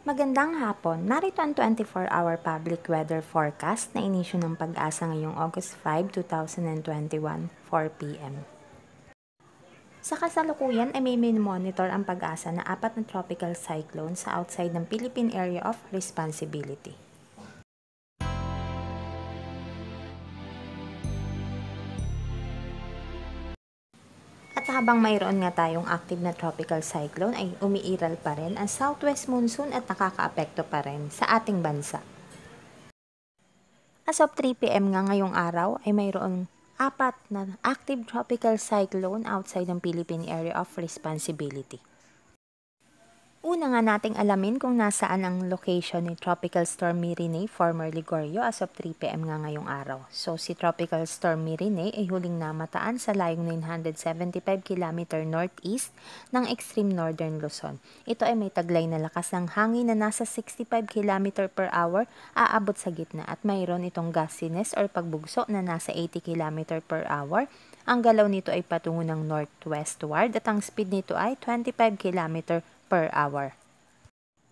Magandang hapon. Narito ang 24-hour public weather forecast na inisyo ng pag-asa ngayong August 5, 2021, 4 p.m. Sa kasalukuyan ay may monitor ang pag-asa na apat na tropical cyclone sa outside ng Philippine Area of Responsibility. habang mayroon nga tayong active na tropical cyclone ay umiiral pa rin ang southwest monsoon at nakakaapekto pa rin sa ating bansa. As of 3 p.m. nga ngayong araw ay mayroon apat na active tropical cyclone outside ng Philippine Area of Responsibility. Una nga nating alamin kung nasaan ang location ni Tropical Storm Mirine, former Ligorio, as of 3pm nga ngayong araw. So si Tropical Storm Mirine ay huling namataan sa layong 975 km northeast ng extreme northern Luzon. Ito ay may taglay na lakas ng hangin na nasa 65 km per hour aabot sa gitna at mayroon itong gustiness or pagbugso na nasa 80 km per hour ang galaw nito ay patungo ng northwestward at ang speed nito ay 25 km per hour.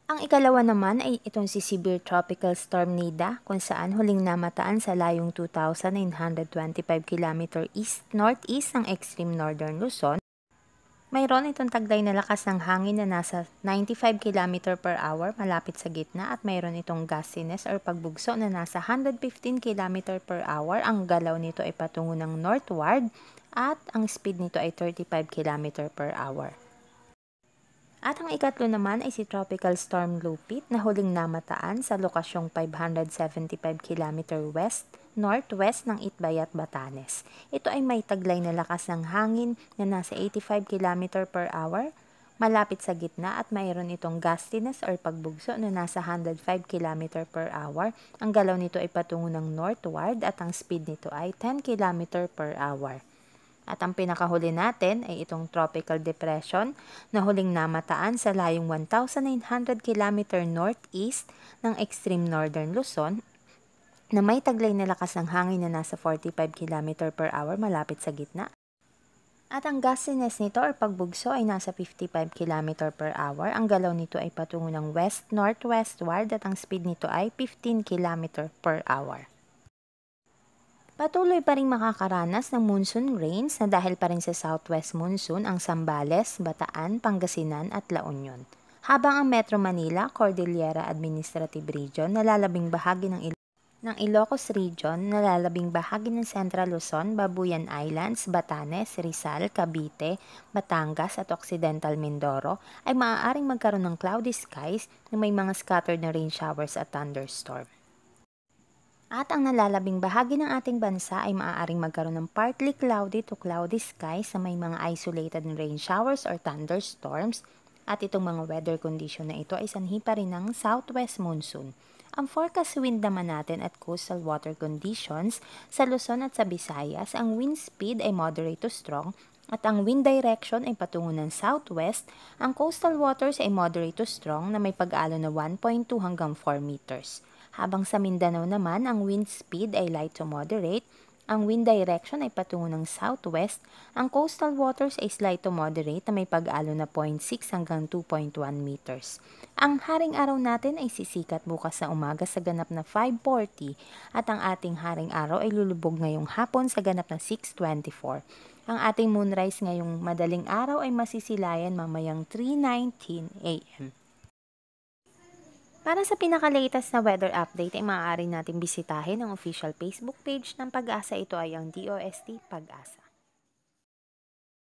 Ang ikalawa naman ay itong si Severe Tropical Storm Nida kung saan huling namataan sa layong 2,925 km east-northeast ng extreme northern Luzon. Mayroon itong taglay na lakas ng hangin na nasa 95 km per hour malapit sa gitna at mayroon itong gustiness or pagbugso na nasa 115 km per hour. Ang galaw nito ay patungo ng northward at ang speed nito ay 35 km per hour. At ang ikatlo naman ay si Tropical Storm Lupit na huling namataan sa lokasyong 575 km west northwest ng Itbayat, Batanes. Ito ay may taglay na lakas ng hangin na nasa 85 km per hour, malapit sa gitna at mayroon itong gustiness or pagbugso na nasa 105 km per hour. Ang galaw nito ay patungo ng northward at ang speed nito ay 10 km per hour. At ang pinakahuli natin ay itong tropical depression na huling namataan sa layong 1,900 km northeast ng extreme northern Luzon na may taglay na lakas ng hangin na nasa 45 km per hour malapit sa gitna. At ang gustiness nito or pagbugso ay nasa 55 km per hour. Ang galaw nito ay patungo ng west-northwestward at ang speed nito ay 15 km per hour. Patuloy pa rin makakaranas ng monsoon rains na dahil pa rin sa southwest monsoon ang Sambales, Bataan, Pangasinan at La Union. Habang ang Metro Manila, Cordillera Administrative Region nalalabing bahagi ng Ilocos ng Ilocos Region nalalabing bahagi ng Central Luzon, Babuyan Islands, Batanes, Rizal, Cavite, Batangas at Occidental Mindoro ay maaaring magkaroon ng cloudy skies na may mga scattered na rain showers at thunderstorm. At ang nalalabing bahagi ng ating bansa ay maaaring magkaroon ng partly cloudy to cloudy sky sa may mga isolated rain showers or thunderstorms at itong mga weather condition na ito ay sanhi pa rin ng southwest monsoon. Ang forecast wind naman natin at coastal water conditions sa Luzon at sa Visayas, ang wind speed ay moderate to strong at ang wind direction ay patungo ng southwest. Ang coastal waters ay moderate to strong na may pag-alo na 1.2 hanggang 4 meters. Habang sa Mindanao naman, ang wind speed ay light to moderate, ang wind direction ay patungo ng southwest, ang coastal waters ay slight to moderate na may pag-alo na 0.6 hanggang 2.1 meters. Ang haring araw natin ay sisikat bukas sa umaga sa ganap na 5.40 at ang ating haring araw ay lulubog ngayong hapon sa ganap na 6.24. Ang ating moonrise ngayong madaling araw ay masisilayan mamayang 3.19 a.m. Para sa pinakalatest na weather update ay maaari natin bisitahin ang official Facebook page ng Pag-asa. Ito ay ang DOST Pag-asa.